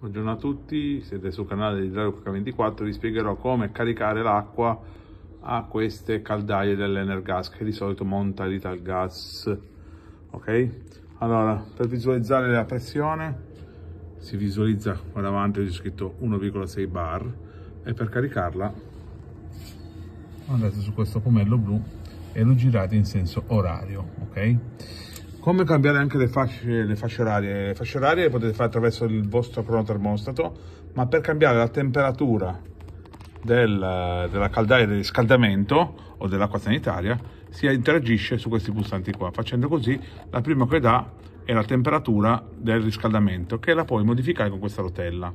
Buongiorno a tutti, siete sul canale di Dario H24, vi spiegherò come caricare l'acqua a queste caldaie dell'Energas che di solito monta l'Italgas. Ok? Allora, per visualizzare la pressione si visualizza qua davanti c'è scritto 1,6 bar e per caricarla andate su questo pomello blu e lo girate in senso orario, ok? come cambiare anche le fasce, le fasce orarie. Le fasce orarie le potete fare attraverso il vostro cronotermostato, ma per cambiare la temperatura del, della caldaia di riscaldamento o dell'acqua sanitaria si interagisce su questi pulsanti qua. Facendo così, la prima che dà è la temperatura del riscaldamento, che la puoi modificare con questa rotella.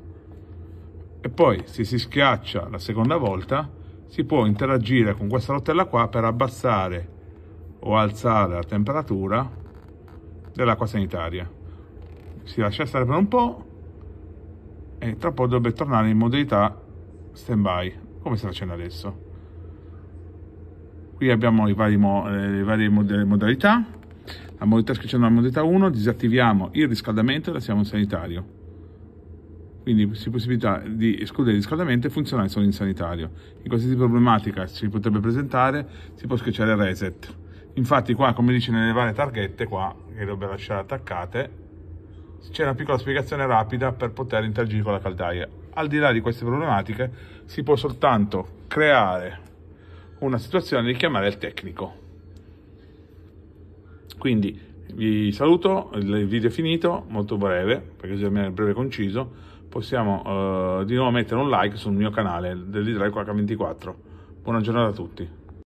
E poi, se si schiaccia la seconda volta, si può interagire con questa rotella qua per abbassare o alzare la temperatura dell'acqua sanitaria. Si lascia stare per un po' e tra poco dovrebbe tornare in modalità stand-by, come sta facendo adesso. Qui abbiamo eh, le varie, le modalità. La modalità scritta nella modalità 1, disattiviamo il riscaldamento e lasciamo in sanitario quindi la possibilità di escludere il riscaldamento e funzionare solo in sanitario. In qualsiasi problematica si potrebbe presentare, si può schiacciare reset. Infatti qua, come dice nelle varie targhette, qua che dovrebbe lasciare attaccate, c'è una piccola spiegazione rapida per poter interagire con la caldaia. Al di là di queste problematiche si può soltanto creare una situazione di chiamare il tecnico. Quindi vi saluto, il video è finito, molto breve, perché così almeno è breve e conciso. Possiamo eh, di nuovo mettere un like sul mio canale dell'Idraico H24. Buona giornata a tutti.